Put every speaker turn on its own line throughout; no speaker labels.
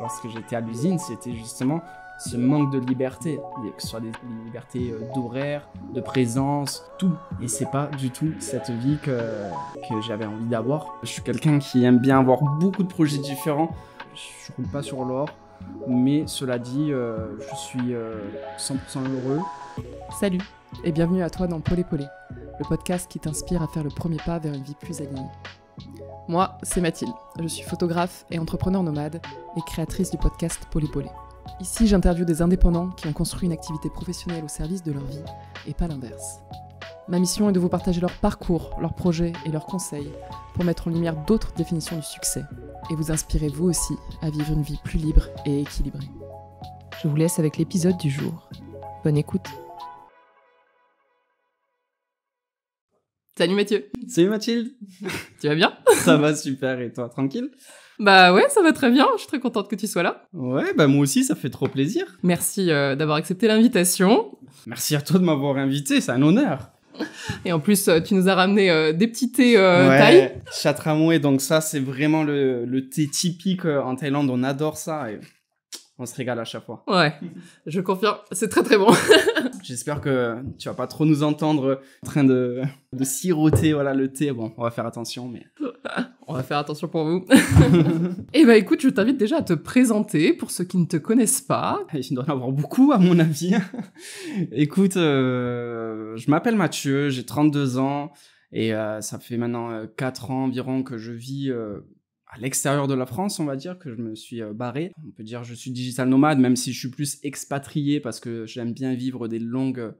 lorsque j'étais à l'usine, c'était justement ce manque de liberté, que ce soit des libertés euh, d'horaire, de présence, tout. Et c'est pas du tout cette vie que, j'avais envie d'avoir. Je suis quelqu'un qui aime bien avoir beaucoup de projets différents. Je roule pas sur l'or, mais cela dit, euh, je suis 100% euh, heureux.
Salut et bienvenue à toi dans Polé Polé, le podcast qui t'inspire à faire le premier pas vers une vie plus alignée. Moi, c'est Mathilde. Je suis photographe et entrepreneur nomade et créatrice du podcast Polypolé. Ici, j'interviewe des indépendants qui ont construit une activité professionnelle au service de leur vie et pas l'inverse. Ma mission est de vous partager leur parcours, leurs projets et leurs conseils pour mettre en lumière d'autres définitions du succès et vous inspirer vous aussi à vivre une vie plus libre et équilibrée. Je vous laisse avec l'épisode du jour. Bonne écoute. Salut Mathieu.
Salut Mathilde. tu vas bien Ça va super et toi, tranquille Bah ouais,
ça va très bien. Je suis très contente que tu sois là.
Ouais, bah moi aussi, ça fait trop plaisir.
Merci euh, d'avoir accepté l'invitation.
Merci à toi de m'avoir invité, c'est un honneur.
Et en plus, euh, tu nous as ramené euh, des petits thés euh, ouais,
Chatramoué, donc ça, c'est vraiment le, thé typique en Thaïlande. On adore ça on se régale à chaque fois.
Ouais, je confirme, c'est très très bon.
J'espère que tu vas pas trop nous entendre en train de, de, siroter voilà le thé. Bon, on va faire attention, mais
on va faire attention pour vous. Eh ben écoute, je t'invite déjà à te
présenter pour ceux qui ne te connaissent pas. Il doit en avoir beaucoup à mon avis. écoute, euh, je m'appelle Mathieu, j'ai 32 ans et euh, ça fait maintenant 4 euh, ans environ que je vis à l'extérieur de la France, on va dire, que je me suis euh, barré. On peut dire que je suis digital nomade, même si je suis plus expatrié parce que j'aime bien vivre des longues,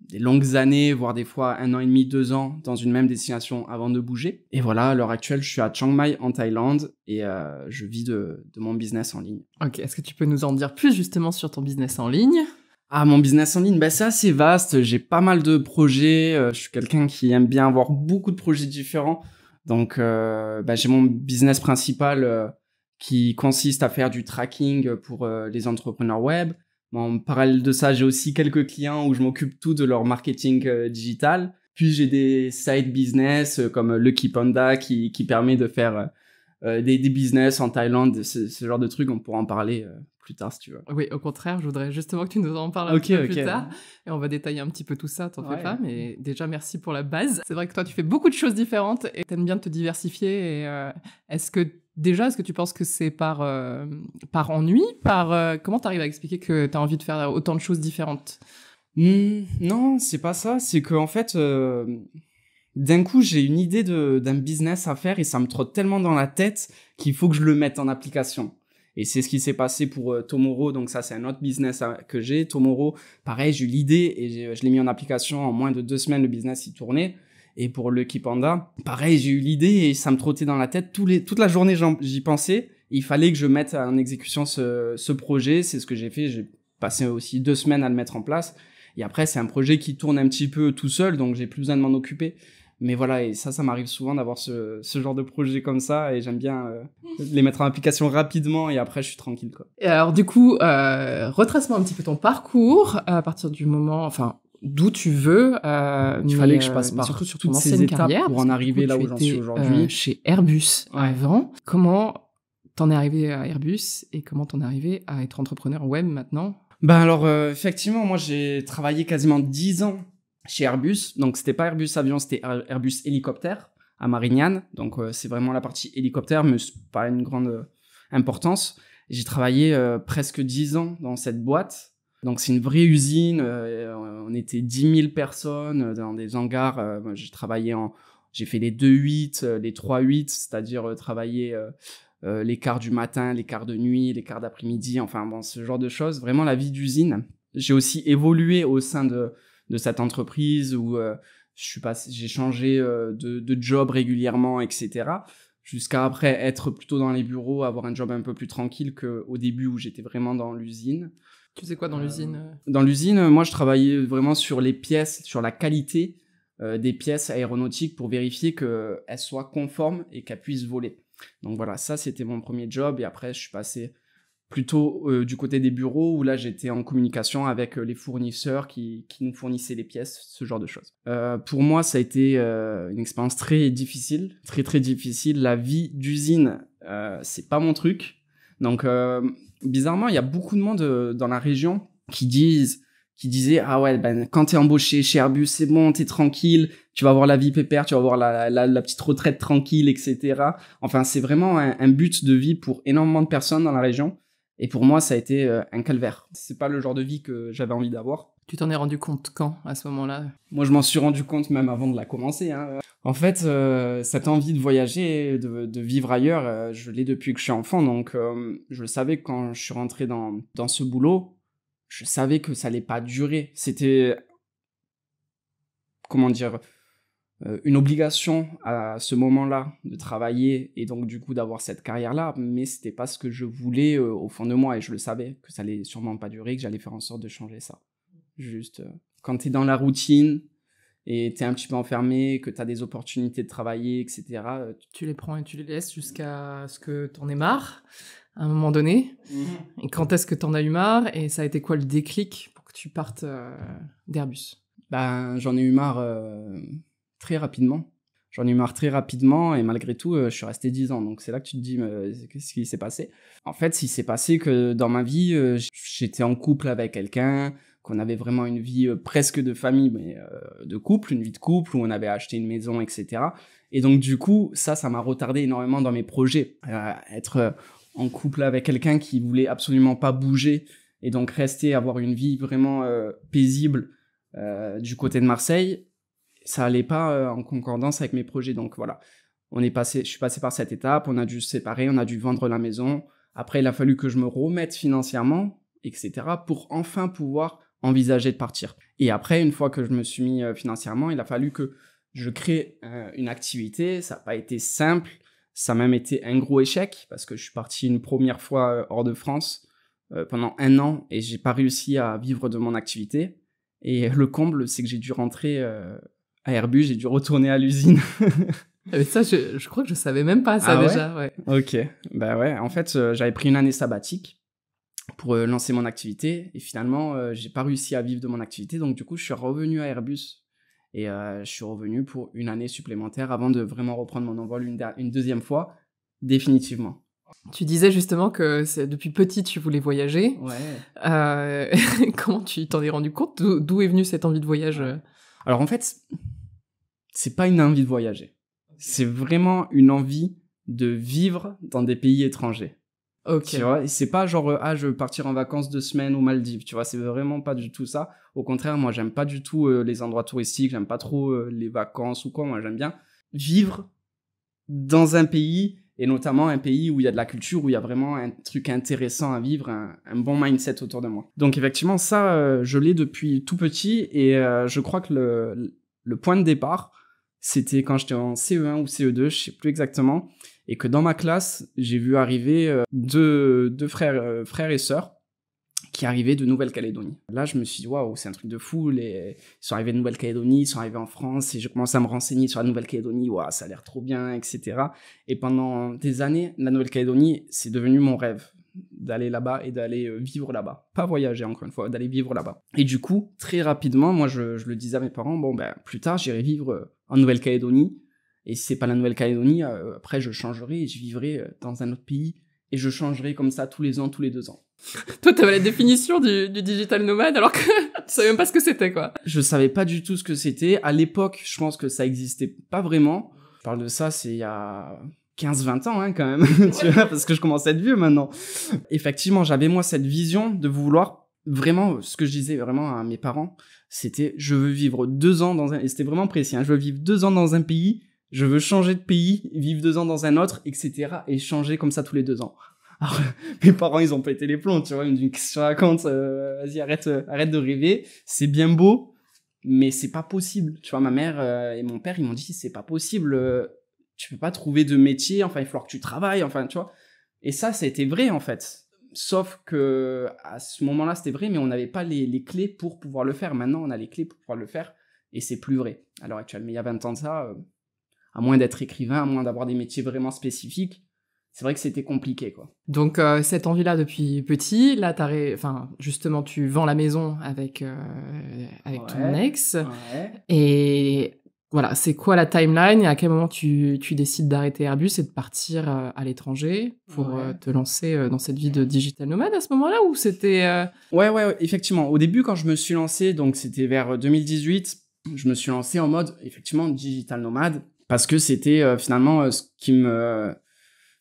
des longues années, voire des fois un an et demi, deux ans dans une même destination avant de bouger. Et voilà, à l'heure actuelle, je suis à Chiang Mai en Thaïlande et euh, je vis de, mon business en ligne. Ok, est-ce que tu peux nous en dire plus justement sur ton business en ligne ah, mon business en ligne, bah, c'est assez vaste. J'ai pas mal de projets. Euh, je suis quelqu'un qui aime bien avoir beaucoup de projets différents. Donc, euh, bah, j'ai mon business principal euh, qui consiste à faire du tracking pour euh, les entrepreneurs web. En parallèle de ça, j'ai aussi quelques clients où je m'occupe tout de leur marketing digital. Puis j'ai des side business comme Lucky Panda qui, qui permet de faire euh, des, des, business en Thaïlande, ce, genre de trucs, on pourra en parler euh, plus tard si tu veux.
Oui, au contraire, je voudrais justement que tu nous en parles peu plus tard. Et on va détailler un petit peu tout ça, t'en fais pas, mais déjà merci pour la base. C'est vrai que toi, tu fais beaucoup de choses différentes et t'aimes bien te diversifier. Et euh, est-ce que déjà, est-ce que tu penses que c'est par, par ennui par, Comment t'arrives à expliquer que t'as envie de faire autant de choses différentes
mmh, Non, c'est pas ça. C'est qu'en fait d'un coup, j'ai une idée d'un business à faire et ça me trotte tellement dans la tête qu'il faut que je le mette en application. Et c'est ce qui s'est passé pour euh, Tomorrow. Donc ça, c'est un autre business euh, que j'ai. Tomorrow, pareil, j'ai eu l'idée et je l'ai mis en application en moins de deux semaines. Le business y tournait. Et pour le Kipanda, pareil, j'ai eu l'idée et ça me trottait dans la tête. toute la journée, j'y pensais. Il fallait que je mette en exécution ce, ce projet. C'est ce que j'ai fait. J'ai passé aussi deux semaines à le mettre en place. Et après, c'est un projet qui tourne un petit peu tout seul, donc j'ai plus besoin de m'en occuper. Mais voilà, et ça, ça m'arrive souvent d'avoir ce, ce, genre de projet comme ça, et j'aime bien euh, les mettre en application rapidement, et après, je suis tranquille. Quoi.
Et alors, du coup, euh, retrace-moi un petit peu ton parcours euh, à partir du moment, enfin, d'où tu veux. il fallait que je passe par surtout sur toutes ces étapes carrière, pour en arriver là où j'en suis aujourd'hui. chez Airbus avant. Comment t'en es arrivé à Airbus et comment t'en es arrivé à être entrepreneur web maintenant
ben alors effectivement, moi j'ai travaillé quasiment 10 ans chez Airbus. Donc c'était pas Airbus avion, c'était Airbus hélicoptère à Marignane. Donc euh, c'est vraiment la partie hélicoptère, mais pas une grande euh, importance. J'ai travaillé euh, presque 10 ans dans cette boîte. Donc c'est une vraie usine. on était 10 000 personnes dans des hangars. j'ai travaillé en, j'ai fait les 2-8, les 3-8, c'est-à-dire travailler les quarts du matin, les quarts de nuit, les quarts d'après-midi, enfin bon, ce genre de choses. Vraiment la vie d'usine. J'ai aussi évolué au sein de de cette entreprise où euh, je suis pas, j'ai changé euh, de, de, job régulièrement, etc. Jusqu'à après être plutôt dans les bureaux, avoir un job un peu plus tranquille qu'au début où j'étais vraiment dans l'usine.
Tu sais quoi dans euh, l'usine
Dans l'usine, moi je travaillais vraiment sur les pièces, sur la qualité des pièces aéronautiques pour vérifier qu'elles soient conformes et qu'elles puissent voler. Donc voilà, ça c'était mon premier job et après je suis passé plutôt euh, du côté des bureaux où là j'étais en communication avec euh, les fournisseurs qui, qui, nous fournissaient les pièces, ce genre de choses. Euh, pour moi, ça a été une expérience très difficile, très très difficile. La vie d'usine, c'est pas mon truc. Donc bizarrement, il y a beaucoup de monde dans la région qui disent qui disaient ah ouais ben quand t'es embauché chez Airbus c'est bon t'es tranquille tu vas avoir la vie pépère tu vas avoir la, la, petite retraite tranquille etc enfin c'est vraiment un, but de vie pour énormément de personnes dans la région et pour moi, ça a été euh, un calvaire. C'est pas le genre de vie que j'avais envie d'avoir. Tu t'en es rendu
compte quand, à ce moment-là
Moi, je m'en suis rendu compte même avant de la commencer. Hein. En fait, euh, cette envie de voyager, de, vivre ailleurs, euh, je l'ai depuis que je suis enfant. Donc, je le savais quand je suis rentré dans, dans ce boulot, je savais que ça allait pas durer. C'était. Comment dire euh, une obligation à ce moment-là de travailler et donc du coup d'avoir cette carrière-là, mais c'était pas ce que je voulais euh, au fond de moi et je le savais que ça allait sûrement pas durer, que j'allais faire en sorte de changer ça. Juste euh, quand tu es dans la routine et tu es un petit peu enfermé, que tu as des opportunités de travailler, etc.
tu les prends et tu les laisses jusqu'à ce que tu en aies marre à un moment donné. Mhm. Et quand est-ce que tu en as eu marre et ça a été quoi le déclic pour que tu partes
d'Airbus Ben, j'en ai eu marre très rapidement. J'en ai marre très rapidement et malgré tout, euh, je suis resté dix ans. Donc c'est là que tu te dis, euh, qu'est-ce qui s'est passé En fait, s'il s'est passé que dans ma vie, euh, j'étais en couple avec quelqu'un, qu'on avait vraiment une vie presque de famille, mais de couple, une vie de couple où on avait acheté une maison, etc. Et donc du coup, ça, ça m'a retardé énormément dans mes projets. être en couple avec quelqu'un qui voulait absolument pas bouger et donc rester avoir une vie vraiment paisible du côté de Marseille, ça allait pas euh, en concordance avec mes projets. Donc voilà, on est passé, je suis passé par cette étape, on a dû se séparer, on a dû vendre la maison. Après, il a fallu que je me remette financièrement, etc., pour enfin pouvoir envisager de partir. Et après, une fois que je me suis mis euh, financièrement, il a fallu que je crée euh, une activité. Ça n'a pas été simple. Ça a même été un gros échec parce que je suis parti une première fois hors de France pendant un an et j'ai pas réussi à vivre de mon activité. Et le comble, c'est que j'ai dû rentrer à Airbus, j'ai dû retourner à l'usine. Ah, ça, je, crois que je savais même pas ça ah déjà. Ok. Bah ouais. En fait, euh, j'avais pris une année sabbatique pour euh, lancer mon activité et finalement, je euh, j'ai pas réussi à vivre de mon activité. Donc du coup, je suis revenu à Airbus et je suis revenu pour une année supplémentaire avant de vraiment reprendre mon envol une, une deuxième fois, définitivement.
Tu disais justement que depuis petit tu voulais voyager. Ouais. comment tu t'en es rendu compte D'où est venue cette envie de voyage
Alors en fait, c'est pas une envie de voyager. C'est vraiment une envie de vivre dans des pays étrangers.
Ok. Tu vois,
c'est pas genre euh, ah je veux partir en vacances deux semaines aux Maldives. Tu vois, c'est vraiment pas du tout ça. Au contraire, moi j'aime pas du tout euh, les endroits touristiques, j'aime pas trop euh, les vacances ou quoi. Moi j'aime bien vivre dans un pays et notamment un pays où il y a de la culture, où il y a vraiment un truc intéressant à vivre, un, bon mindset autour de moi. Donc effectivement ça, je l'ai depuis tout petit et je crois que le, le point de départ c'était quand j'étais en CE1 ou CE2, je sais plus exactement, et que dans ma classe, j'ai vu arriver euh, deux, frères, euh, frères et sœurs qui arrivaient de Nouvelle-Calédonie. Là, je me suis dit, waouh, c'est un truc de fou. Les... Ils sont arrivés de Nouvelle-Calédonie, ils sont arrivés en France, et je commence à me renseigner sur la Nouvelle-Calédonie. Waouh, ça a l'air trop bien, etc. Et pendant des années, la Nouvelle-Calédonie, c'est devenu mon rêve d'aller là-bas et d'aller euh, vivre là-bas. Pas voyager, encore une fois, d'aller vivre là-bas. Et du coup, très rapidement, moi, je, je, le disais à mes parents, bon, ben, plus tard, j'irai vivre en Nouvelle-Calédonie. Et si c'est pas la Nouvelle-Calédonie, euh, après je changerai et je vivrai euh, dans un autre pays et je changerai comme ça tous les ans, tous les deux ans.
Toi, avais la définition
du, digital nomade alors que tu savais même pas ce que c'était, quoi. Je savais pas du tout ce que c'était. À l'époque, je pense que ça existait pas vraiment. Je parle de ça, c'est il y a 15-20 ans, hein, quand même, tu vois, parce que je commence à être vieux maintenant. Effectivement, j'avais moi cette vision de vouloir vraiment, ce que je disais vraiment à mes parents, c'était je veux vivre deux ans dans un. Et c'était vraiment précis, hein, je veux vivre deux ans dans un pays, je veux changer de pays, vivre deux ans dans un autre, etc. Et changer comme ça tous les deux ans. Alors, mes parents, ils ont pété les plombs, tu vois, ils me disent qu'est-ce que raconte euh, Vas-y, arrête, euh, arrête de rêver, c'est bien beau, mais c'est pas possible. Tu vois, ma mère euh, et mon père, ils m'ont dit c'est pas possible, tu peux pas trouver de métier, enfin, il faut que tu travailles, enfin, tu vois. Et ça, ça été vrai en fait sauf que à ce moment-là, c'était vrai, mais on n'avait pas les, les, clés pour pouvoir le faire. Maintenant, on a les clés pour pouvoir le faire, et c'est plus vrai à l'heure actuelle. Mais il y a 20 ans de ça, euh, à moins d'être écrivain, à moins d'avoir des métiers vraiment spécifiques, c'est vrai que c'était compliqué, quoi.
Donc euh, cette envie-là depuis petit, là t'as, enfin justement tu vends la maison avec euh, avec ton ex ouais. et voilà, c'est quoi la timeline et à quel moment tu, décides d'arrêter Airbus et de partir euh, à l'étranger pour euh, te lancer euh, dans cette vie de
digital nomade à ce moment-là ou c'était Ouais ouais, effectivement, au début quand je me suis lancé, donc c'était vers 2018, je me suis lancé en mode effectivement digital nomade parce que c'était finalement ce qui me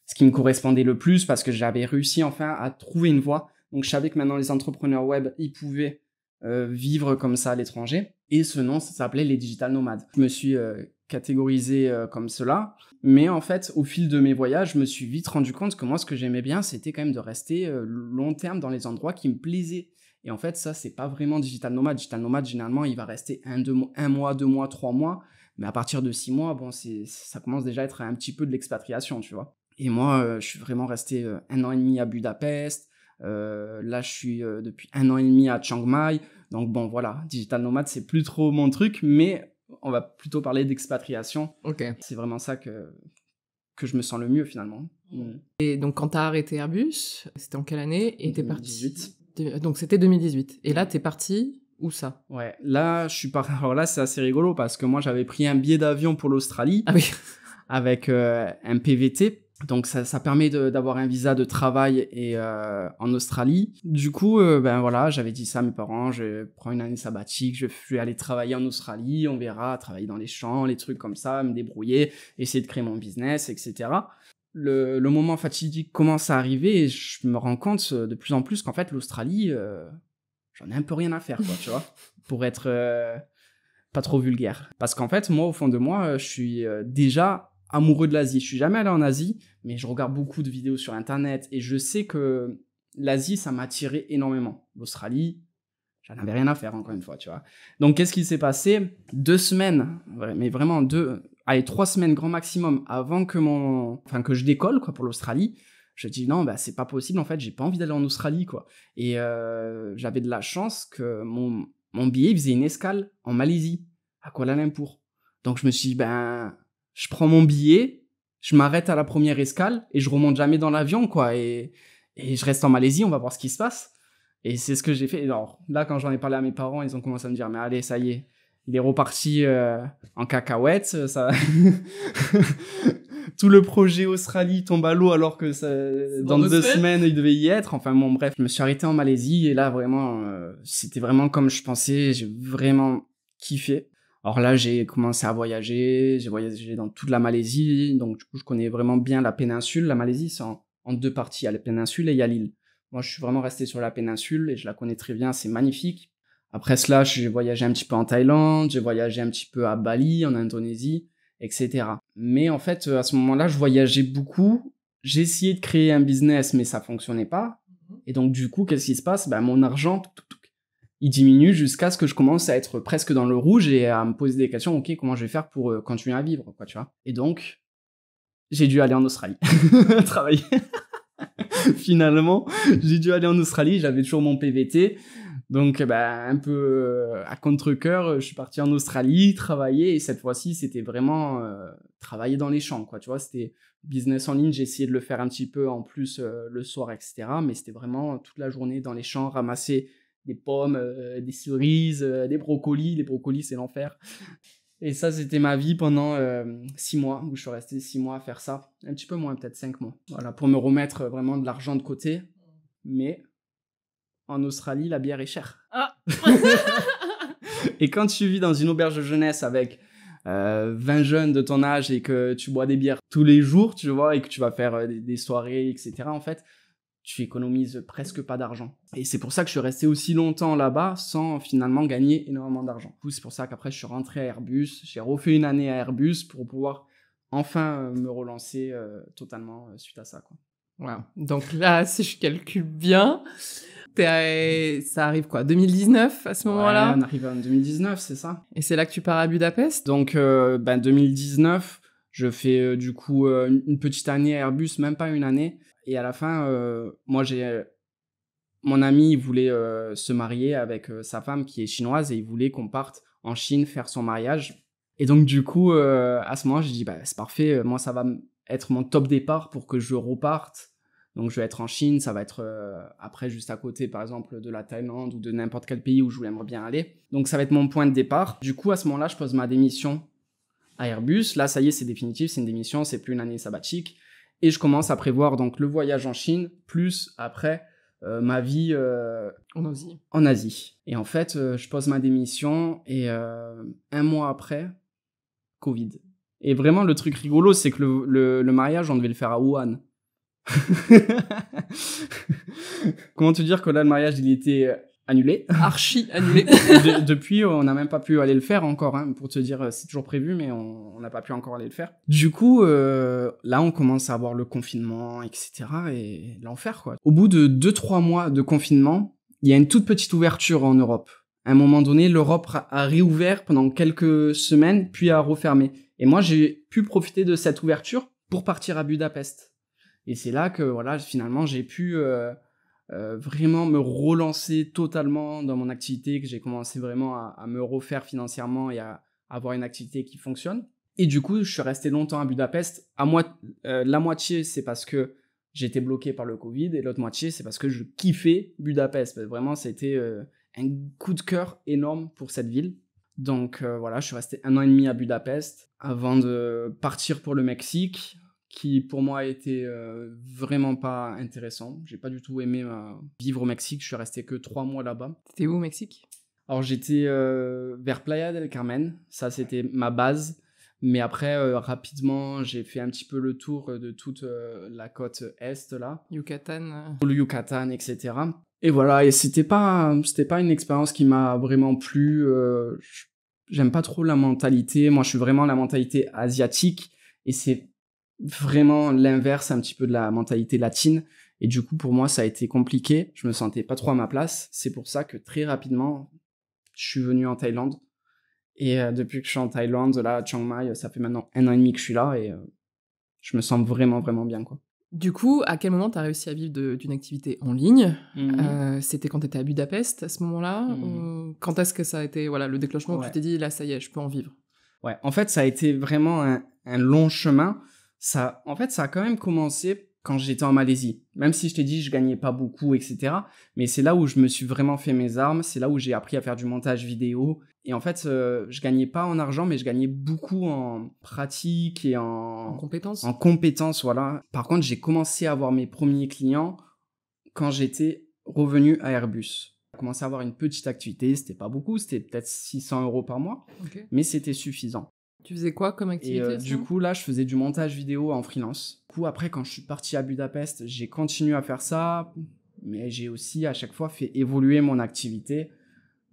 ce qui me correspondait le plus parce que j'avais réussi enfin à trouver une voie. Donc je savais que maintenant les entrepreneurs web, ils pouvaient euh, vivre comme ça à l'étranger. Et ce nom, ça s'appelait les digital nomades. Je me suis euh, catégorisé euh, comme cela. Mais en fait, au fil de mes voyages, je me suis vite rendu compte que moi, ce que j'aimais bien, c'était quand même de rester long terme dans les endroits qui me plaisaient. Et en fait, ça, c'est pas vraiment digital nomade. Digital nomade, généralement, il va rester un, un mois, deux mois, trois mois. Mais à partir de six mois, bon, ça commence déjà à être un petit peu de l'expatriation, tu vois. Et moi, je suis vraiment resté un an et demi à Budapest. Euh, là, je suis euh, depuis un an et demi à Chiang Mai. Donc bon, voilà, digital nomade, c'est plus trop mon truc, mais on va plutôt parler d'expatriation. Ok. C'est vraiment ça que, que je me sens le mieux finalement.
Et mm. donc quand t'as arrêté Airbus, c'était en quelle année Et t'es parti Donc c'était 2018. Et là, t'es parti où ça
Ouais, là, je suis par... Alors là, c'est assez rigolo parce que moi, j'avais pris un billet d'avion pour l'Australie. Ah avec euh, un PVT donc ça, ça permet d'avoir un visa de travail et euh, en Australie. Du coup, euh, ben voilà, j'avais dit ça à mes parents, je prends une année sabbatique, je vais aller travailler en Australie, on verra, travailler dans les champs, les trucs comme ça, me débrouiller, essayer de créer mon business, etc. Le, le moment fatidique commence à arriver et je me rends compte euh, de plus en plus qu'en fait l'Australie, j'en ai un peu rien à faire, quoi, tu vois, pour être pas trop vulgaire. Parce qu'en fait, moi, au fond de moi, je suis déjà amoureux de l'Asie. Je suis jamais allé en Asie, mais je regarde beaucoup de vidéos sur Internet et je sais que l'Asie, ça m'a attiré énormément. L'Australie, j'en avais rien à faire, encore une fois, tu vois. Donc, qu'est-ce qui s'est passé Deux semaines, mais vraiment deux, allez, trois semaines grand maximum avant que mon, enfin, que je décolle, quoi, pour l'Australie. Je dis non, bah, c'est pas possible, en fait, j'ai pas envie d'aller en Australie, quoi. Et euh, j'avais de la chance que mon, mon billet faisait une escale en Malaisie, à Kuala Lumpur. Donc, je me suis dit, ben, je prends mon billet, je m'arrête à la première escale et je remonte jamais dans l'avion, quoi. Et, je reste en Malaisie, on va voir ce qui se passe. Et c'est ce que j'ai fait. Alors là, quand j'en ai parlé à mes parents, ils ont commencé à me dire, mais allez, ça y est, il est reparti euh, en cacahuète. Ça... Tout le projet Australie tombe à l'eau alors que dans deux semaines. il devait y être. Enfin bon, bref, je me suis arrêté en Malaisie et là, vraiment, euh, c'était vraiment comme je pensais. J'ai vraiment kiffé. Alors là, j'ai commencé à voyager, j'ai voyagé dans toute la Malaisie, donc du coup, je connais vraiment bien la péninsule. La Malaisie, c'est en, deux parties, il y a la péninsule et il y a l'île. Moi, je suis vraiment resté sur la péninsule et je la connais très bien, c'est magnifique. Après cela, j'ai voyagé un petit peu en Thaïlande, j'ai voyagé un petit peu à Bali, en Indonésie, etc. Mais en fait, euh, à ce moment-là, je voyageais beaucoup. J'ai essayé de créer un business, mais ça fonctionnait pas. Mhm. Et donc, du coup, qu'est-ce qui se passe ben, Mon argent, il diminue jusqu'à ce que je commence à être presque dans le rouge et à me poser des questions, ok, comment je vais faire pour euh, continuer à vivre, quoi, tu vois. Et donc, j'ai dû aller en Australie travailler. Finalement, j'ai dû aller en Australie, j'avais toujours mon PVT. Donc, ben un peu euh, à contre-coeur, je suis parti en Australie travailler et cette fois-ci, c'était vraiment euh, travailler dans les champs, quoi. Tu vois, c'était business en ligne, j'ai essayé de le faire un petit peu en plus le soir, etc. Mais c'était vraiment toute la journée dans les champs, ramasser des pommes, euh, des cerises, euh, des brocolis. Les brocolis, c'est l'enfer. Et ça, c'était ma vie pendant euh, six mois, où je suis resté six mois à faire ça. Un petit peu moins, peut-être cinq mois. Voilà, pour me remettre vraiment de l'argent de côté. Mais en Australie, la bière est chère. Ah. et quand tu vis dans une auberge de jeunesse avec 20 jeunes de ton âge et que tu bois des bières tous les jours, tu vois, et que tu vas faire des soirées, etc., en fait, tu économises presque pas d'argent. Et c'est pour ça que je suis resté aussi longtemps là-bas sans finalement gagner énormément d'argent. C'est pour ça qu'après je suis rentré à Airbus, j'ai refait une année à Airbus pour pouvoir enfin euh, me relancer euh, totalement euh, suite à ça. Quoi.
Donc là, si je calcule bien, ça arrive quoi 2019 à ce moment-là On arrive en 2019,
c'est ça. Et c'est là que tu pars à Budapest Donc ben 2019, je fais du coup une petite année à Airbus, même pas une année et à la fin, euh, moi, j'ai. Euh, mon ami, voulait euh, se marier avec sa femme qui est chinoise et il voulait qu'on parte en Chine faire son mariage. Et donc, du coup, à ce moment, j'ai dit, bah, c'est parfait, moi, ça va être mon top départ pour que je reparte. Donc, je vais être en Chine, ça va être après, juste à côté, par exemple, de la Thaïlande ou de n'importe quel pays où je voulais bien aller. Donc, ça va être mon point de départ. Du coup, à ce moment-là, je pose ma démission à Airbus. Là, ça y est, c'est définitif, c'est une démission, c'est plus une année sabbatique. Et je commence à prévoir donc le voyage en Chine, plus après euh, ma vie euh, en, Asie. en Asie. Et en fait, euh, je pose ma démission et un mois après, Covid. Et vraiment, le truc rigolo, c'est que le, le, mariage, on devait le faire à Wuhan. Comment te dire que là, le mariage, il était annulé. Archi annulé. depuis, on n'a même pas pu aller le faire encore. Hein, pour te dire, euh, c'est toujours prévu, mais on n'a pas pu encore aller le faire. Du coup, euh, là, on commence à avoir le confinement, etc. Et l'enfer, quoi. Au bout de 2-3 mois de confinement, il y a une toute petite ouverture en Europe. À un moment donné, l'Europe a réouvert pendant quelques semaines, puis a refermé. Et moi, j'ai pu profiter de cette ouverture pour partir à Budapest. Et c'est là que, voilà, finalement, j'ai pu... Euh, euh, vraiment me relancer totalement dans mon activité, que j'ai commencé vraiment à, me refaire financièrement et à, avoir une activité qui fonctionne. Et du coup, je suis resté longtemps à Budapest. À moi, euh, la moitié, c'est parce que j'étais bloqué par le Covid, et l'autre moitié, c'est parce que je kiffais Budapest. Vraiment, c'était euh, un coup de cœur énorme pour cette ville. Donc voilà, je suis resté un an et demi à Budapest avant de partir pour le Mexique qui pour moi était euh, vraiment pas intéressant. J'ai pas du tout aimé euh, vivre au Mexique. Je suis resté que trois mois là-bas.
T'étais où au Mexique
Alors j'étais euh, vers Playa del Carmen. Ça c'était ma base. Mais après rapidement j'ai fait un petit peu le tour de toute la côte est là. Yucatan. Le Yucatan etc. Et voilà et c'était pas c'était pas une expérience qui m'a vraiment plu. J'aime pas trop la mentalité. Moi je suis vraiment la mentalité asiatique et c'est vraiment l'inverse un petit peu de la mentalité latine. Et du coup, pour moi, ça a été compliqué. Je me sentais pas trop à ma place. C'est pour ça que très rapidement, je suis venu en Thaïlande. Et euh, depuis que je suis en Thaïlande, là, à Chiang Mai, ça fait maintenant un an et demi que je suis là et euh, je me sens vraiment, vraiment bien, quoi.
Du coup, à quel moment tu as réussi à vivre d'une activité en ligne mmh. euh, C'était quand tu étais à Budapest à ce moment-là mmh. Quand est-ce que ça a été voilà, le déclenchement où tu t'es dit
là, ça y est, je peux en vivre Ouais, en fait, ça a été vraiment un, un long chemin en fait, ça a quand même commencé quand j'étais en Malaisie. Même si je t'ai dit, je gagnais pas beaucoup, etc. Mais c'est là où je me suis vraiment fait mes armes. C'est là où j'ai appris à faire du montage vidéo. Et en fait, euh, je gagnais pas en argent, mais je gagnais beaucoup en pratique et en, compétences. En compétences, voilà. Par contre, j'ai commencé à avoir mes premiers clients quand j'étais revenu à Airbus J'ai commencé à avoir une petite activité, c'était pas beaucoup, c'était peut-être 600 euros par mois, mais c'était suffisant. Tu
faisais quoi comme activité euh, Du
coup, là, je faisais du montage vidéo en freelance. Du coup, après, quand je suis parti à Budapest, j'ai continué à faire ça, mais j'ai aussi à chaque fois fait évoluer mon activité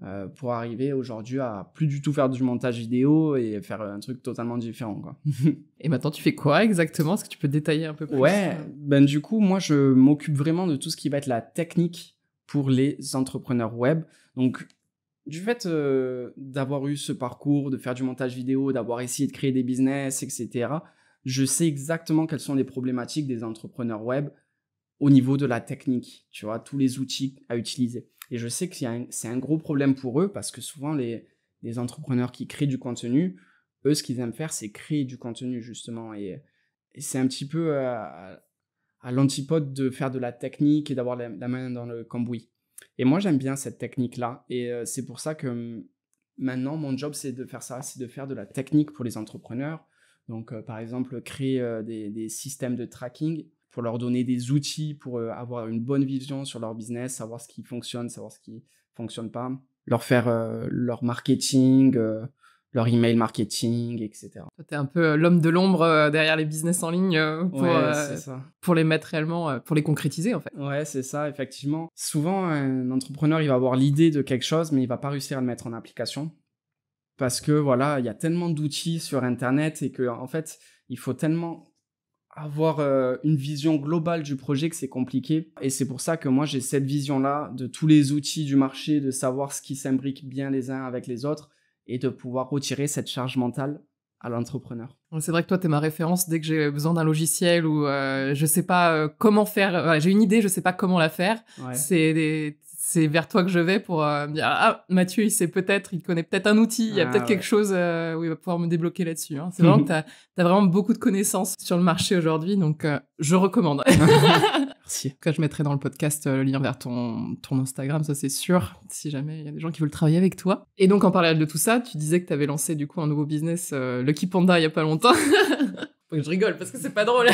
euh, pour arriver aujourd'hui à plus du tout faire du montage vidéo et faire un truc totalement différent. Quoi. et maintenant, tu fais quoi exactement Est-ce que tu peux détailler un peu plus Ouais, ben du coup, moi, je m'occupe vraiment de tout ce qui va être la technique pour les entrepreneurs web. Donc, du fait euh, d'avoir eu ce parcours, de faire du montage vidéo, d'avoir essayé de créer des business, etc., je sais exactement quelles sont les problématiques des entrepreneurs web au niveau de la technique, tu vois, tous les outils à utiliser. Et je sais que c'est un gros problème pour eux parce que souvent les, les, entrepreneurs qui créent du contenu, eux, ce qu'ils aiment faire, c'est créer du contenu, justement. Et, c'est un petit peu euh, à, l'antipode de faire de la technique et d'avoir la main dans le cambouis. Et moi, j'aime bien cette technique-là. Et euh, c'est pour ça que mm, maintenant, mon job, c'est de faire ça, c'est de faire de la technique pour les entrepreneurs. Donc, euh, par exemple, créer euh, des, des, systèmes de tracking pour leur donner des outils pour avoir une bonne vision sur leur business, savoir ce qui fonctionne, savoir ce qui fonctionne pas, leur faire leur marketing, leur email marketing, etc. Tu es un peu euh, l'homme de l'ombre euh, derrière les
business en ligne euh, pour, les mettre réellement, pour les concrétiser en fait. Ouais, c'est ça, effectivement.
Souvent, un entrepreneur, il va avoir l'idée de quelque chose, mais il va pas réussir à le mettre en application parce que voilà, il y a tellement d'outils sur Internet et que en fait, il faut tellement avoir une vision globale du projet que c'est compliqué. Et c'est pour ça que moi, j'ai cette vision-là de tous les outils du marché, de savoir ce qui s'imbrique bien les uns avec les autres et de pouvoir retirer cette charge mentale à l'entrepreneur.
C'est vrai que toi, tu es ma référence dès que j'ai besoin d'un logiciel ou euh, je sais pas euh, comment faire. j'ai une idée, je sais pas comment la faire. C'est c'est vers toi que je vais pour euh, dire ah, ah Mathieu il sait peut-être il connaît peut-être un outil il y a peut-être ah quelque chose euh, où il va pouvoir me débloquer là-dessus hein. c'est vraiment que t'as as vraiment beaucoup de connaissances sur le marché aujourd'hui donc euh, je recommande merci cas, je mettrai dans le podcast le lien vers ton ton Instagram ça c'est sûr si jamais il y a des gens qui veulent travailler avec toi et donc en parallèle de tout ça tu disais que tu avais lancé du coup un nouveau business le Panda il y a pas longtemps je rigole parce que c'est pas drôle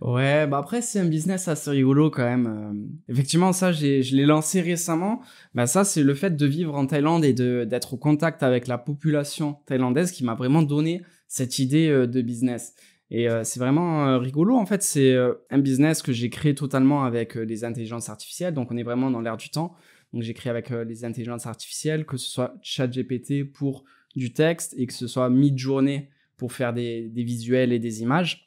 Ouais, bah après, c'est un business assez rigolo quand même. Euh. effectivement, ça, je l'ai lancé récemment. Bah, ça, c'est le fait de vivre en Thaïlande et d'être au contact avec la population thaïlandaise qui m'a vraiment donné cette idée euh, de business. Et euh, c'est vraiment rigolo. En fait, c'est un business que j'ai créé totalement avec les intelligences artificielles. Donc, on est vraiment dans l'air du temps. Donc, j'ai créé avec les intelligences artificielles, que ce soit ChatGPT pour du texte et que ce soit mid-journée pour faire des, des visuels et des images.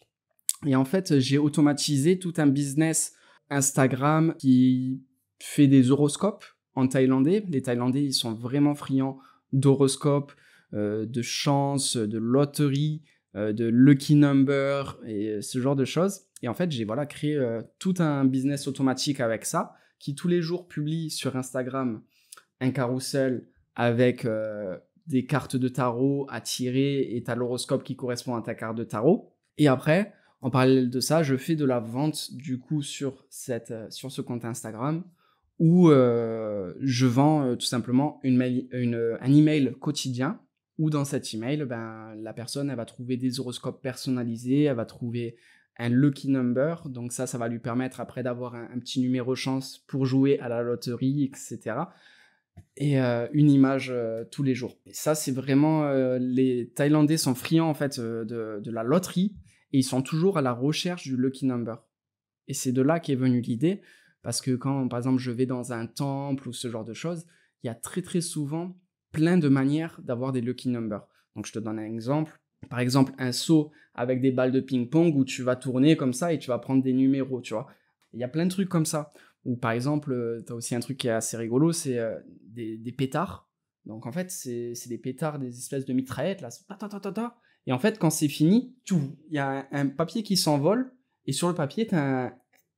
Et en fait, j'ai automatisé tout un business Instagram qui fait des horoscopes en thaïlandais. Les Thaïlandais, ils sont vraiment friands d'horoscopes, euh, de chance, de loterie, euh, de lucky number et ce genre de choses. Et en fait, j'ai voilà créé euh, tout un business automatique avec ça, qui tous les jours publie sur Instagram un carrousel avec des cartes de tarot à tirer et t'as l'horoscope qui correspond à ta carte de tarot. Et après, en parallèle de ça, je fais de la vente du coup sur, cette, euh, sur ce compte Instagram où euh, je vends euh, tout simplement une une, un email quotidien où dans cet email, ben, la personne elle va trouver des horoscopes personnalisés, elle va trouver un lucky number. Donc ça, ça va lui permettre après d'avoir un, petit numéro chance pour jouer à la loterie, etc. Et une image tous les jours. Et ça, c'est vraiment... les Thaïlandais sont friands en fait de, de la loterie et ils sont toujours à la recherche du lucky number. Et c'est de là qu'est venue l'idée, parce que quand, par exemple, je vais dans un temple ou ce genre de choses, il y a très très souvent plein de manières d'avoir des lucky numbers. Donc je te donne un exemple. Par exemple, un saut avec des balles de ping-pong où tu vas tourner comme ça et tu vas prendre des numéros, tu vois. Il y a plein de trucs comme ça. Ou par exemple, euh, tu as aussi un truc qui est assez rigolo, c'est euh, des, pétards. Donc en fait, c'est des pétards, des espèces de mitraillettes, là, et en fait, quand c'est fini, tout, il y a un, papier qui s'envole, et sur le papier, tu un,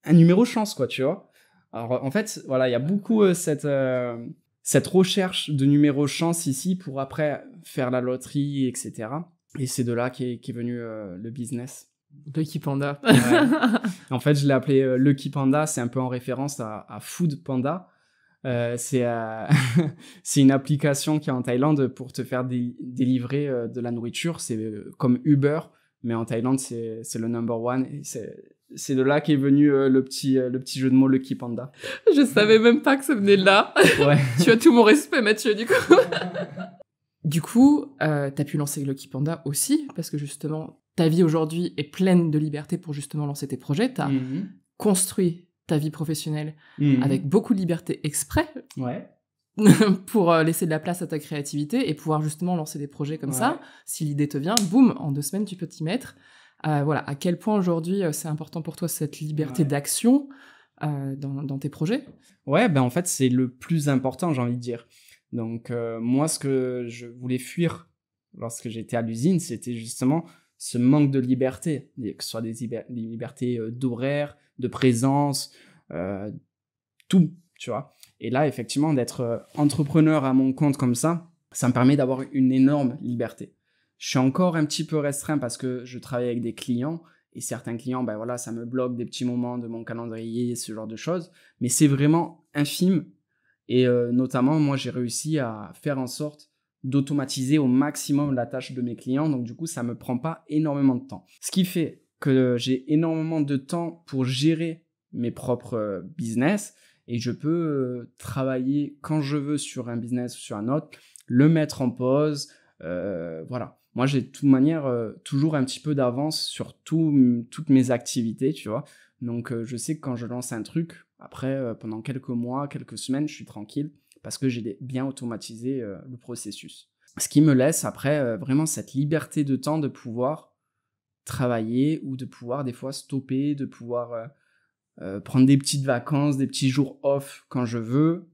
un, numéro chance, quoi, tu vois. Alors, en fait, voilà, il y a beaucoup euh, cette, euh, cette recherche de numéro chance ici pour après faire la loterie, etc. Et c'est de là qu'est est venu euh, le business.
Lucky Panda.
en fait, je l'ai appelé Lucky Panda, c'est un peu en référence à, à Food Panda. Euh, euh, c'est une application qui est en Thaïlande pour te faire délivrer euh, de la nourriture. C'est comme Uber, mais en Thaïlande, c'est le number one. C'est de là qu'est venu le, petit, le petit jeu de mots, le Kipanda. Je savais même pas que ça venait de là. tu as tout mon respect, Mathieu, du coup.
du coup, tu as pu lancer le Kipanda aussi, parce que justement, ta vie aujourd'hui est pleine de liberté pour justement lancer tes projets. Tu as mm-hmm. construit ta vie professionnelle mhm. avec beaucoup de liberté exprès. pour euh, laisser de la place à ta créativité et pouvoir justement lancer des projets comme ça. Si l'idée te vient, boum, en deux semaines, tu peux t'y mettre. Euh, voilà, à quel point aujourd'hui euh, c'est important pour toi cette liberté d'action dans,
dans, tes projets Ouais, ben en fait, c'est le plus important, j'ai envie de dire. Donc, moi, ce que je voulais fuir lorsque j'étais à l'usine, c'était justement ce manque de liberté, que ce soit des, libertés euh, d'horaire, de présence, euh, tout, tu vois. Et là, effectivement, d'être euh, entrepreneur à mon compte comme ça, ça me permet d'avoir une énorme liberté. Je suis encore un petit peu restreint parce que je travaille avec des clients et certains clients, ben voilà, ça me bloque des petits moments de mon calendrier, ce genre de choses. Mais c'est vraiment infime. Et notamment, moi, j'ai réussi à faire en sorte d'automatiser au maximum la tâche de mes clients. Donc du coup, ça ne me prend pas énormément de temps. Ce qui fait que j'ai énormément de temps pour gérer mes propres euh, business et je peux euh, travailler quand je veux sur un business ou sur un autre, le mettre en pause, euh, voilà. Moi, j'ai de toute manière toujours un petit peu d'avance sur toutes mes activités, tu vois. Donc, je sais que quand je lance un truc, après, pendant quelques mois, quelques semaines, je suis tranquille parce que j'ai bien automatisé euh, le processus. Ce qui me laisse après euh, vraiment cette liberté de temps de pouvoir travailler ou de pouvoir des fois stopper, de pouvoir euh, prendre des petites vacances, des petits jours off quand je veux,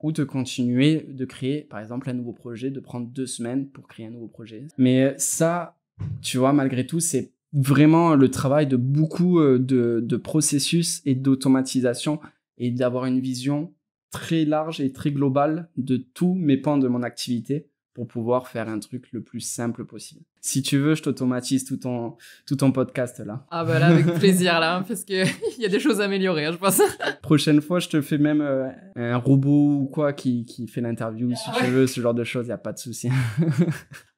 ou de continuer de créer par exemple un nouveau projet, de prendre deux semaines pour créer un nouveau projet. Mais ça, tu vois, malgré tout, c'est vraiment le travail de beaucoup de, de processus et d'automatisation et d'avoir une vision très large et très global de tous mes pans de mon activité pour pouvoir faire un truc le plus simple possible. Si tu veux, je t'automatise tout ton, tout ton podcast là.
Ah bah avec plaisir là, parce qu'il y a des choses à améliorer, hein, je pense.
Prochaine fois, je te fais même euh, un robot ou quoi qui, qui fait l'interview, si tu veux, ce genre de choses, il n'y a pas de souci.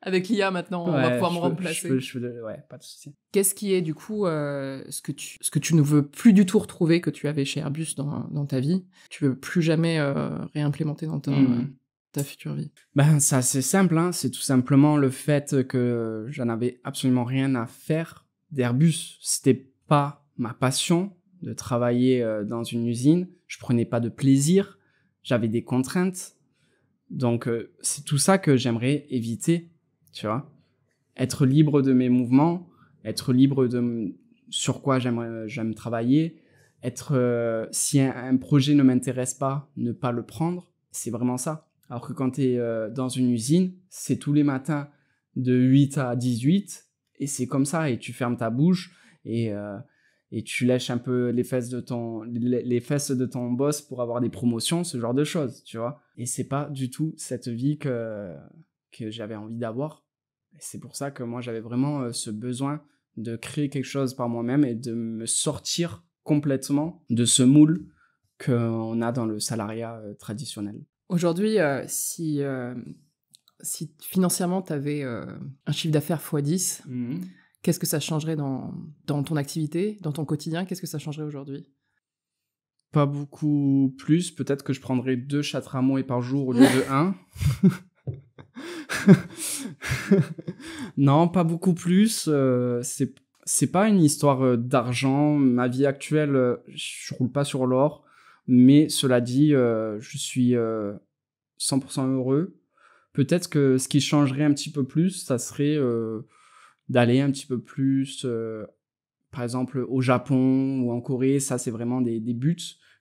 avec l'IA maintenant, on va pouvoir me remplacer. Je
ouais, pas de souci.
Qu'est-ce qui est du coup euh, ce, que tu, ce que tu ne veux plus du tout retrouver que tu avais chez Airbus dans,
dans ta vie Tu veux plus jamais euh, réimplémenter
dans ton... Hmm ta future vie
Ben, c'est assez simple, hein. c'est tout simplement le fait que j'en avais absolument rien à faire d'Airbus. C'était pas ma passion de travailler euh, dans une usine, je prenais pas de plaisir, j'avais des contraintes. Donc, euh, c'est tout ça que j'aimerais éviter, tu vois. Être libre de mes mouvements, être libre de sur quoi j'aime euh, travailler, être. si un projet ne m'intéresse pas, ne pas le prendre, c'est vraiment ça alors que quand tu es euh, dans une usine, c'est tous les matins de 8 à 18 et c'est comme ça et tu fermes ta bouche et, euh, tu lèches un peu les fesses de ton les fesses de ton boss pour avoir des promotions, ce genre de choses, tu vois. Et c'est pas du tout cette vie que que j'avais envie d'avoir. C'est pour ça que moi j'avais vraiment euh, ce besoin de créer quelque chose par moi-même et de me sortir complètement de ce moule qu'on a dans le salariat traditionnel.
Aujourd'hui, euh, euh, si, financièrement tu avais euh, un chiffre d'affaires x 10, mhm. qu'est-ce que ça changerait dans, ton activité, dans ton quotidien Qu'est-ce que ça changerait aujourd'hui
Pas beaucoup plus. Peut-être que je prendrais deux et par jour au lieu de un. non, pas beaucoup plus. c'est pas une histoire d'argent. Ma vie actuelle, je roule pas sur l'or mais cela dit, euh, je suis 100% euh, heureux. Peut-être que ce qui changerait un petit peu plus, ça serait euh, d'aller un petit peu plus, par exemple, au Japon ou en Corée. Ça, c'est vraiment des, buts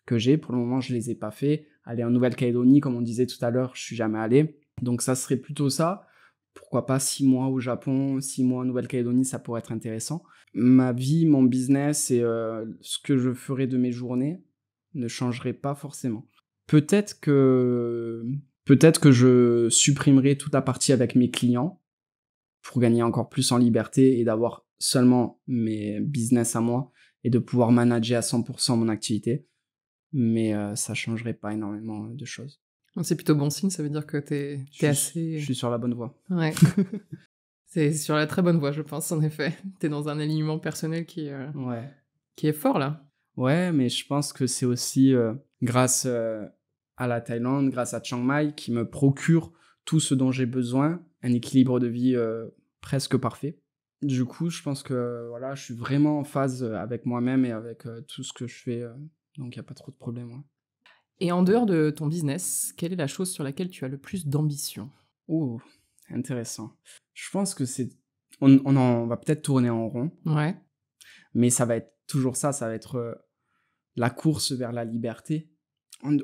que j'ai. Pour le moment, je ne les ai pas faits. Aller en Nouvelle-Calédonie, comme on disait tout à l'heure, je suis jamais allé. Donc ça serait plutôt ça. Pourquoi pas six mois au Japon, six mois en Nouvelle-Calédonie, ça pourrait être intéressant. Ma vie, mon business et ce que je ferai de mes journées, ne changerait pas forcément. Peut-être que peut-être que je supprimerai toute la partie avec mes clients pour gagner encore plus en liberté et d'avoir seulement mes business à moi et de pouvoir manager à 100% mon activité. Mais ça euh, ça changerait pas énormément de choses.
C'est plutôt bon signe, ça veut dire que tu es assez. Je suis sur la bonne voie. C'est sur la très bonne voie, je pense, en effet. Tu es dans un alignement personnel qui, euh,
qui est fort, là. Ouais, mais je pense que c'est aussi euh, grâce euh, à la Thaïlande, grâce à Chiang Mai, qui me procure tout ce dont j'ai besoin, un équilibre de vie euh, presque parfait. Du coup, je pense que voilà, je suis vraiment en phase avec moi-même et avec tout ce que je fais, donc il n'y a pas trop de problèmes.
Et en dehors de ton business, quelle est la chose sur laquelle tu as le plus d'ambition
Oh, intéressant. Je pense que c'est. On, on va peut-être tourner en rond. Ouais. Mais ça va être toujours ça, ça va être la course vers la liberté.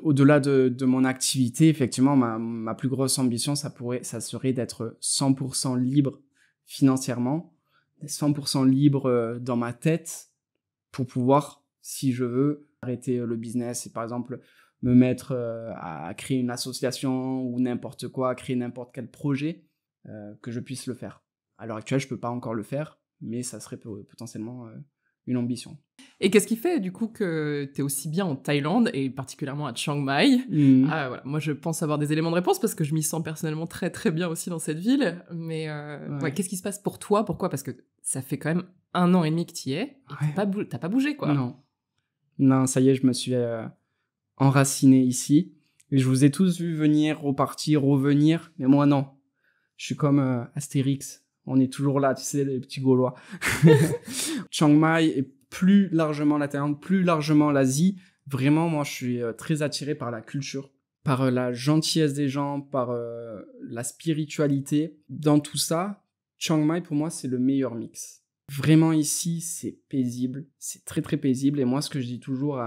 Au-delà de, mon activité, effectivement, ma, plus grosse ambition, ça, pourrait, ça serait d'être 100% libre financièrement, 100% libre euh, dans ma tête pour pouvoir, si je veux, arrêter euh, le business et par exemple me mettre euh, à créer une association ou n'importe quoi, créer n'importe quel projet, que je puisse le faire. À l'heure actuelle, je ne peux pas encore le faire, mais ça serait potentiellement une ambition.
Et qu'est-ce qui fait du coup que tu es aussi bien en Thaïlande et particulièrement à Chiang Mai mmh. ah, Moi je pense avoir des éléments de réponse parce que je m'y sens personnellement très très bien aussi dans cette ville. Mais euh, qu'est-ce qui se passe pour toi Pourquoi Parce que ça fait quand même un an et demi que tu es t'as, pas bougé quoi. Non.
Non, ça y est, je me suis euh, enraciné ici. je vous ai tous vu venir, repartir, revenir. Mais moi non. Je suis comme euh, Astérix on est toujours là, tu sais, les petits Gaulois. Chiang Mai est plus largement la terre plus largement l'Asie. Vraiment, moi, je suis euh, très attiré par la culture, par euh, la gentillesse des gens, par euh, la spiritualité. Dans tout ça, Chiang Mai, pour moi, c'est le meilleur mix. Vraiment ici, c'est paisible, c'est très très paisible. Et moi, ce que je dis toujours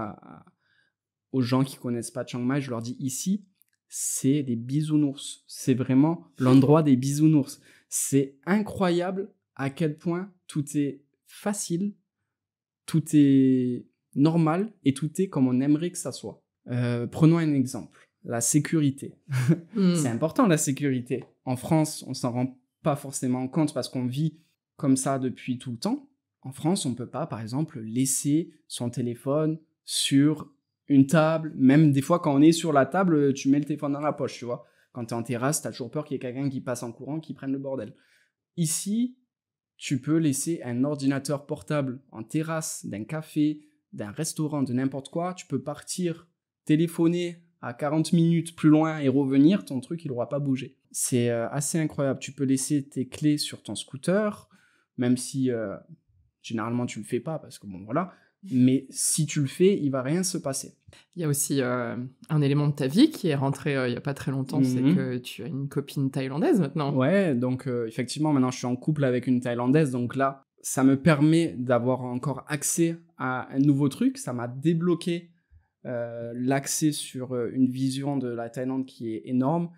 aux gens qui connaissent pas Chiang Mai, je leur dis ici, c'est des bisounours. C'est vraiment l'endroit des bisounours. C'est incroyable à quel point tout est facile, tout est normal et tout est comme on aimerait que ça soit. Euh, prenons un exemple, la sécurité. Hmm. C'est important la sécurité. En France, on s'en rend pas forcément compte parce qu'on vit comme ça depuis tout le temps. En France, on peut pas, par exemple, laisser son téléphone sur une table, même des fois quand on est sur la table, tu mets le téléphone dans la poche, tu vois. Quand t'es en terrasse, t'as toujours peur qu'il y ait quelqu'un qui passe en courant, qui prenne le bordel. Ici, tu peux laisser un ordinateur portable en terrasse d'un café, d'un restaurant, de n'importe quoi. Tu peux partir, téléphoner à 40 minutes plus loin et revenir, ton truc, il n'aura pas bougé. C'est euh, assez incroyable. Tu peux laisser tes clés sur ton scooter, même si euh, généralement tu le fais pas parce que bon voilà mais si tu le fais, il va rien se passer.
Il y a aussi euh, un élément de ta vie qui est rentré euh, il n'y a pas très longtemps, c'est mhm. que tu as une copine thaïlandaise
maintenant. Ouais, donc euh, effectivement, maintenant je suis en couple avec une thaïlandaise, donc là, ça me permet d'avoir encore accès à un nouveau truc, ça m'a débloqué l'accès sur une vision de la Thaïlande qui est énorme.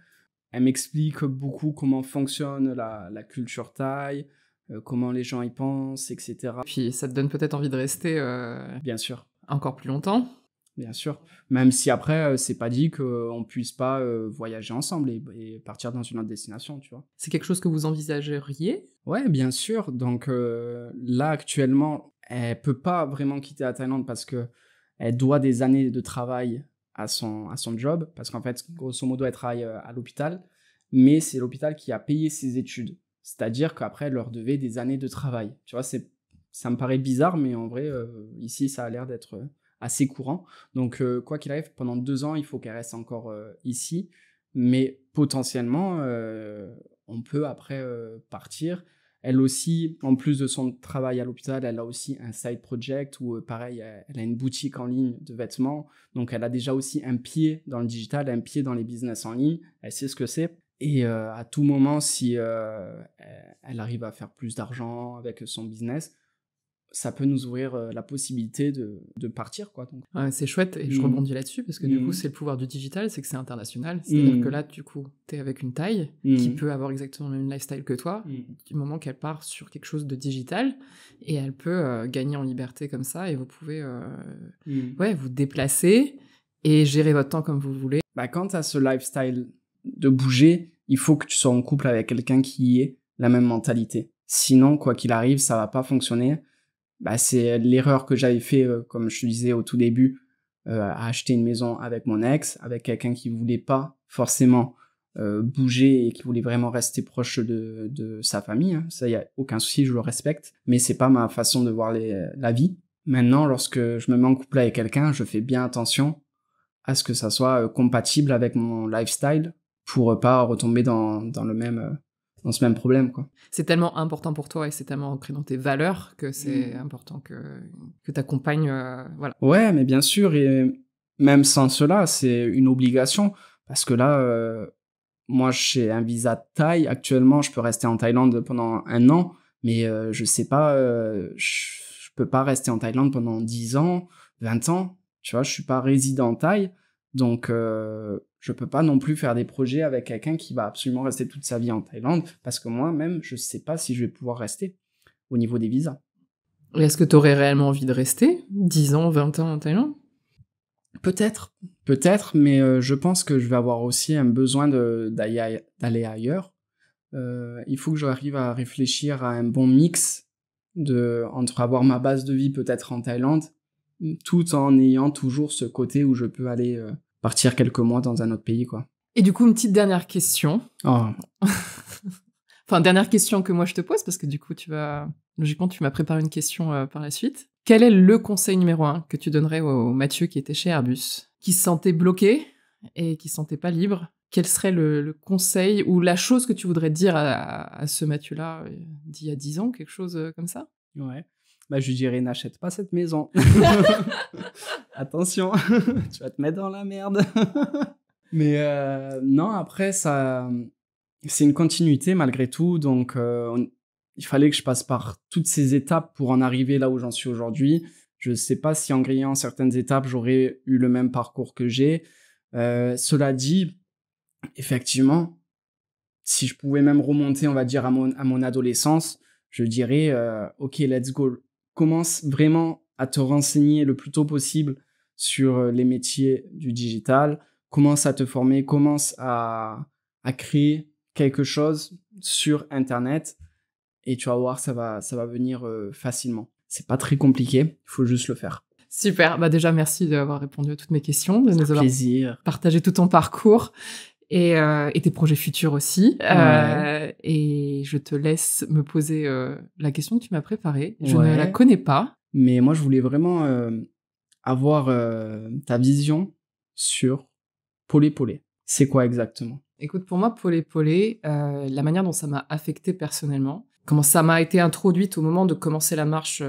Elle m'explique beaucoup comment fonctionne la, la culture thaï, euh, comment les gens y pensent, etc. Puis ça te donne peut-être envie de rester. Euh, bien sûr. Encore plus longtemps. Bien sûr. Même si après, euh, c'est pas dit qu'on puisse pas voyager ensemble et, partir dans une autre destination, tu vois. C'est quelque chose que vous envisageriez Ouais, bien sûr. Donc là, actuellement, elle peut pas vraiment quitter la Thaïlande parce que elle doit des années de travail à son, à son job. Parce qu'en fait, grosso modo, elle travaille à l'hôpital. Mais c'est l'hôpital qui a payé ses études. C'est-à-dire qu'après, elle leur devait des années de travail. Tu vois, c'est, ça me paraît bizarre, mais en vrai, euh, ici, ça a l'air d'être euh, assez courant. Donc, euh, quoi qu'il arrive, pendant deux ans, il faut qu'elle reste encore ici. Mais potentiellement, on peut après partir. Elle aussi, en plus de son travail à l'hôpital, elle a aussi un side project où, pareil, elle a une boutique en ligne de vêtements. Donc, elle a déjà aussi un pied dans le digital, un pied dans les business en ligne. Elle sait ce que c'est. Et euh, à tout moment, si euh, elle arrive à faire plus d'argent avec son business, ça peut nous ouvrir euh, la possibilité de, de partir. quoi. Donc. c'est chouette, et je mm. rebondis là-dessus,
parce que du coup, mm. c'est le pouvoir du digital, c'est que c'est international. C'est-à-dire mm. que là, du coup, tu es avec une taille qui peut avoir exactement le même lifestyle que toi, du moment qu'elle part sur quelque chose de digital, et elle peut gagner en liberté comme ça, et vous pouvez ouais, vous déplacer
et gérer votre temps comme vous voulez. Bah, quant à ce lifestyle de bouger, il faut que tu sois en couple avec quelqu'un qui ait la même mentalité. Sinon, quoi qu'il arrive, ça va pas fonctionner. Bah, c'est euh, l'erreur que j'avais fait, euh, comme je te disais au tout début, euh, à acheter une maison avec mon ex, avec quelqu'un qui voulait pas forcément bouger et qui voulait vraiment rester proche de, sa famille. Hein. Ça, y a aucun souci, je le respecte. Mais c'est pas ma façon de voir la vie. Maintenant, lorsque je me mets en couple avec quelqu'un, je fais bien attention à ce que ça soit compatible avec mon lifestyle, pour euh, pas retomber dans, le même euh, dans ce même problème quoi.
C'est tellement important pour toi et c'est tellement ancré dans tes valeurs que c'est mm. important que que t'accompagnes euh, voilà.
Ouais, mais bien sûr et même sans cela, c'est une obligation parce que là moi j'ai un visa Thaï actuellement, je peux rester en Thaïlande pendant un an, mais je sais pas je, je peux pas rester en Thaïlande pendant 10 ans, 20 ans, tu vois, je suis pas résident Thaï donc je peux pas non plus faire des projets avec quelqu'un qui va absolument rester toute sa vie en Thaïlande parce que moi-même, je sais pas si je vais pouvoir rester au niveau des visas.
Est-ce que tu aurais réellement envie de rester 10 ans, 20 ans en Thaïlande
Peut-être, peut-être, mais euh, je pense que je vais avoir aussi un besoin d'aller ailleurs. Euh, il faut que j'arrive à réfléchir à un bon mix de, entre avoir ma base de vie peut-être en Thaïlande, tout en ayant toujours ce côté où je peux aller euh, partir quelques mois dans un autre pays, quoi.
Et du coup, une petite dernière question. Oh. enfin, dernière question que moi je te pose, parce que du coup, tu vas, logiquement, tu m'as préparé une question euh, par la suite. Quel est le conseil numéro un que tu donnerais au, Mathieu qui était chez Airbus, qui se sentait bloqué et qui se sentait pas libre Quel serait le, conseil ou la chose que tu voudrais dire à, ce Mathieu-là euh, d'il y a dix ans, quelque chose euh, comme ça
Ouais bah, je lui dirais n'achète pas cette maison. Attention, tu vas te mettre dans la merde. Mais euh, non, après, ça, c'est une continuité malgré tout. Donc, euh, il fallait que je passe par toutes ces étapes pour en arriver là où j'en suis aujourd'hui. Je ne sais pas si en grillant certaines étapes, j'aurais eu le même parcours que j'ai. Euh, cela dit, effectivement, si je pouvais même remonter, on va dire, à mon, à mon adolescence, je dirais, OK, let's go commence vraiment à te renseigner le plus tôt possible sur euh, les métiers du digital, commence à te former, commence à, créer quelque chose sur Internet et tu vas voir, ça va, ça va venir euh, facilement. C'est pas très compliqué, il faut juste le faire.
Super. Bah déjà, merci d'avoir répondu à toutes mes questions, de nous avoir plaisir. partagé tout ton parcours. Euh, et, tes projets futurs aussi. Euh, et je te laisse me poser euh, la question que tu m'as préparée. Je ne la connais
pas. Mais moi, je voulais vraiment avoir ta vision sur Polé Polé. C'est quoi exactement
Écoute, pour moi, Polé Polé, la manière dont ça m'a affecté personnellement, comment ça m'a été introduite au moment de commencer la marche,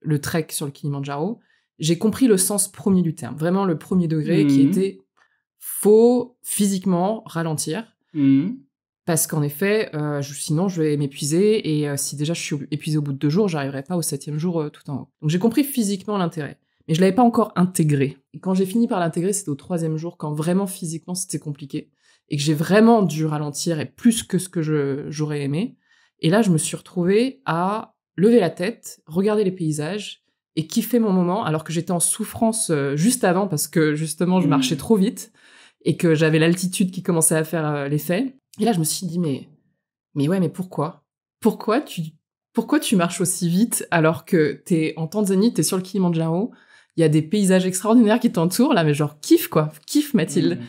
le trek sur le Kilimanjaro, j'ai compris le sens premier du terme, vraiment le premier degré qui mmh. était faut physiquement ralentir. Hmm. Parce qu'en effet, euh, sinon je vais m'épuiser et euh, si déjà je suis épuisé au bout de deux jours, j'arriverai pas au septième jour euh, tout en haut. Donc j'ai compris physiquement l'intérêt, mais je l'avais pas encore intégré. Et quand j'ai fini par l'intégrer, c'était au troisième jour quand vraiment physiquement c'était compliqué et que j'ai vraiment dû ralentir et plus que ce que j'aurais aimé. Et là, je me suis retrouvée à lever la tête, regarder les paysages et kiffer mon moment alors que j'étais en souffrance juste avant parce que justement je hmm. marchais trop vite et que j'avais l'altitude qui commençait à faire euh, l'effet. Et là, je me suis dit, mais, mais ouais, mais pourquoi Pourquoi tu, pourquoi tu marches aussi vite alors que t'es en Tanzanie, t'es sur le Kilimanjaro, il y a des paysages extraordinaires qui t'entourent, là, mais genre, kiffe, quoi, kiffe, Mathilde. Mmh.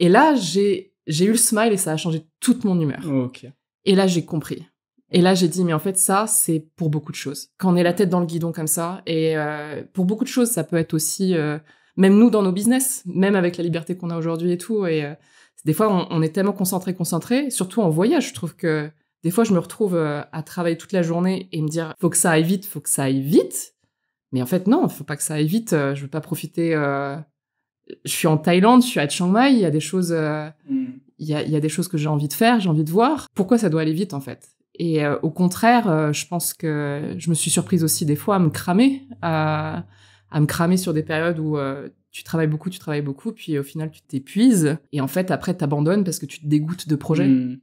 Et là, j'ai, j'ai eu le smile et ça a changé toute mon humeur. Et là, j'ai compris. Et là, j'ai dit, mais en fait, ça, c'est pour beaucoup de choses. Quand on est la tête dans le guidon comme ça, et euh, pour beaucoup de choses, ça peut être aussi... Euh, même nous dans nos business, même avec la liberté qu'on a aujourd'hui et tout. Et euh, des fois, on, est tellement concentré, concentré, surtout en voyage. Je trouve que des fois, je me retrouve euh, à travailler toute la journée et me dire, faut que ça aille vite, faut que ça aille vite. Mais en fait, non, il faut pas que ça aille vite. Euh, je veux pas profiter. Je suis en Thaïlande, je suis à Chiang Mai. Il y a des choses, mm. il, y des choses que j'ai envie de faire, j'ai envie de voir. Pourquoi ça doit aller vite en fait Et au contraire, je pense que je me suis surprise aussi des fois à me cramer à me cramer sur des périodes où euh, tu travailles beaucoup, tu travailles beaucoup, puis au final tu t'épuises et en fait après tu t'abandonnes parce que tu te dégoûtes de projets. Hmm.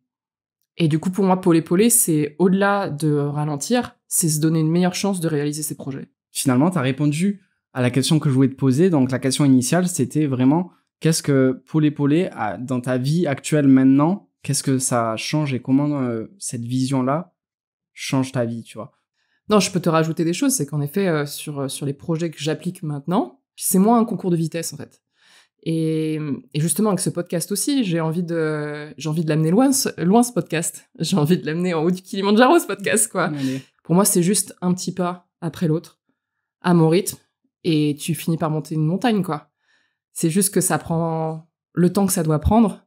Et du coup pour moi Paul épaulé, c'est au-delà de ralentir, c'est se donner une meilleure chance
de réaliser ses projets. Finalement tu as répondu à la question que je voulais te poser. Donc la question initiale c'était vraiment qu'est-ce que Paul épaulé, dans ta vie actuelle maintenant, qu'est-ce que ça change et comment euh, cette vision là change ta vie, tu vois. Non, je peux te rajouter
des choses, c'est qu'en effet, euh, euh, sur, les projets que j'applique maintenant, c'est moins un concours de vitesse en fait. Et, justement, avec ce podcast aussi, j'ai envie de, j'ai envie de l'amener loin, loin ce podcast. J'ai envie de l'amener en haut du Kilimanjaro ce podcast, quoi. Pour moi, c'est juste un petit pas après l'autre, à mon rythme, et tu finis par monter une montagne, quoi. C'est juste que ça prend le temps que ça doit prendre,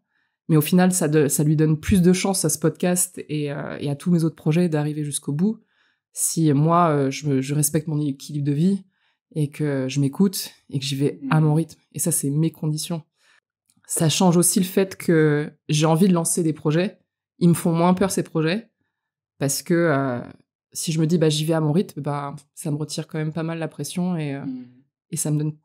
mais au final, ça, ça lui donne plus de chance à ce podcast et euh, à tous mes autres projets d'arriver jusqu'au bout si moi, euh, je, respecte mon équilibre de vie et que je m'écoute et que j'y vais mm. à mon rythme. Et ça, c'est mes conditions. Ça change aussi le fait que j'ai envie de lancer des projets. Ils me font moins peur ces projets parce que euh, si je me dis bah j'y vais à mon rythme, bah ça me retire quand même pas mal la pression et, euh, mm. ça me donne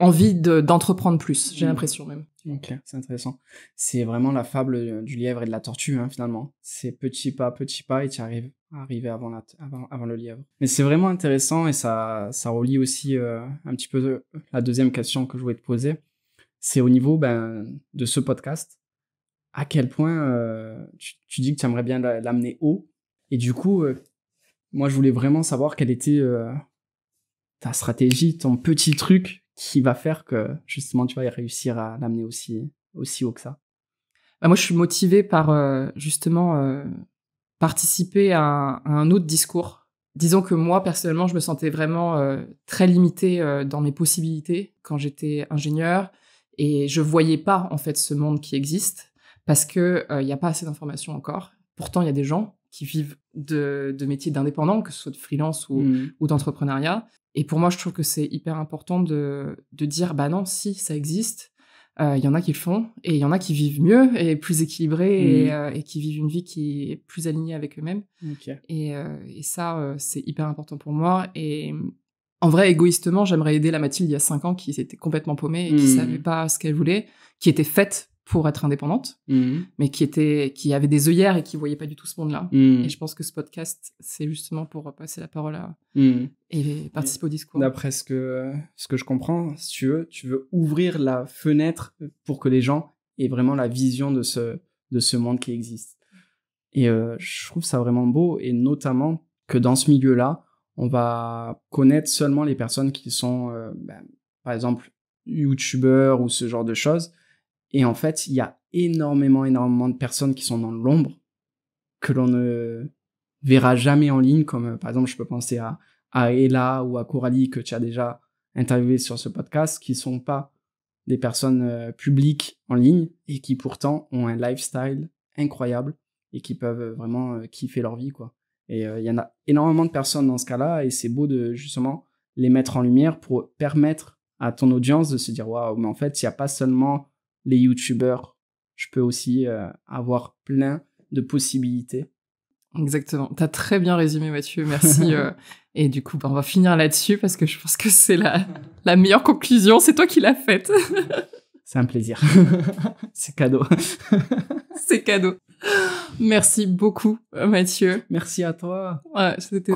envie d'entreprendre
plus. J'ai mm. l'impression même. Ok, c'est intéressant. C'est vraiment la fable du lièvre et de la tortue hein, finalement. C'est petit pas, petit pas et tu arrives arriver avant, avant, le lièvre. Mais c'est vraiment intéressant et ça, ça relie aussi euh, un petit peu euh, la deuxième question que je voulais te poser. C'est au niveau ben, de ce podcast, à quel point euh, tu, dis que tu aimerais bien l'amener haut. Et du coup, moi, je voulais vraiment savoir quelle était ta stratégie, ton petit truc qui va faire que justement tu vas y réussir à l'amener aussi, aussi haut que ça. Ben, moi, je suis motivé par
justement participer à un, autre discours. Disons que moi, personnellement, je me sentais vraiment euh, très limitée euh, dans mes possibilités quand j'étais ingénieur et je voyais pas, en fait, ce monde qui existe parce qu'il il euh, n'y a pas assez d'informations encore. Pourtant, il y a des gens qui vivent de, métiers d'indépendants, que ce soit de freelance mm. ou, d'entrepreneuriat. Et pour moi, je trouve que c'est hyper important de, de dire, bah non, si, ça existe il euh, y en a qui le font et il y en a qui vivent mieux et plus équilibrés mm. euh, et, qui vivent une vie qui est plus alignée avec eux-mêmes. Euh, et, ça, c'est hyper important pour moi. Et en vrai, égoïstement, j'aimerais aider la Mathilde il y a 5 ans qui était complètement paumée et qui ne mm. savait pas ce qu'elle voulait, qui était faite pour être indépendante, mhm. mais qui était, qui avait des œillères et qui voyait pas du tout ce monde-là. Mhm. Et je pense que ce podcast, c'est justement pour passer la parole mhm.
et participer au discours. D'après ce que ce que je comprends, si tu veux, tu veux ouvrir la fenêtre pour que les gens aient vraiment la vision de ce de ce monde qui existe. Et euh, je trouve ça vraiment beau, et notamment que dans ce milieu-là, on va connaître seulement les personnes qui sont, euh, ben, par exemple, youtubeurs ou ce genre de choses et en fait, il y a énormément, énormément de personnes qui sont dans l'ombre, que l'on ne verra jamais en ligne, comme euh, par exemple, je peux penser à, à Ella ou à Coralie, que tu as déjà interviewé sur ce podcast, qui sont pas des personnes euh, publiques en ligne et qui pourtant ont un lifestyle incroyable et qui peuvent euh, vraiment kiffer leur vie, quoi. Et il y en a énormément de personnes dans ce cas-là et c'est beau de justement les mettre en lumière pour permettre à ton audience de se dire waouh, mais en fait, il n'y a pas seulement les youtubeurs. Je peux aussi euh, avoir plein de possibilités.
Exactement. T'as très bien résumé, Mathieu. Merci. Euh. et du coup, bah, on va finir là-dessus parce que je pense que c'est la, meilleure conclusion. C'est toi qui l'as faite.
c'est un plaisir. c'est cadeau. c'est cadeau.
Merci beaucoup, euh, Mathieu. Merci à toi. Ouais, c'était...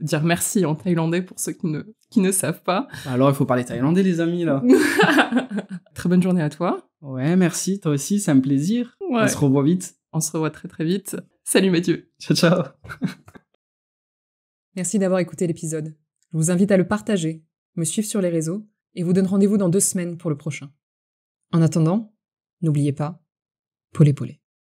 Dire merci en thaïlandais pour ceux qui ne qui ne savent
pas. Bah alors, il faut parler thaïlandais, les amis, là. très bonne journée à toi. Ouais, merci. Toi aussi, c'est un plaisir. On se revoit vite. On se revoit très, très vite. Salut, Mathieu. Ciao, ciao.
merci d'avoir écouté l'épisode. Je vous invite à le partager, me suivre sur les réseaux et vous donne rendez-vous dans deux semaines pour le prochain. En attendant, n'oubliez pas, polé polé.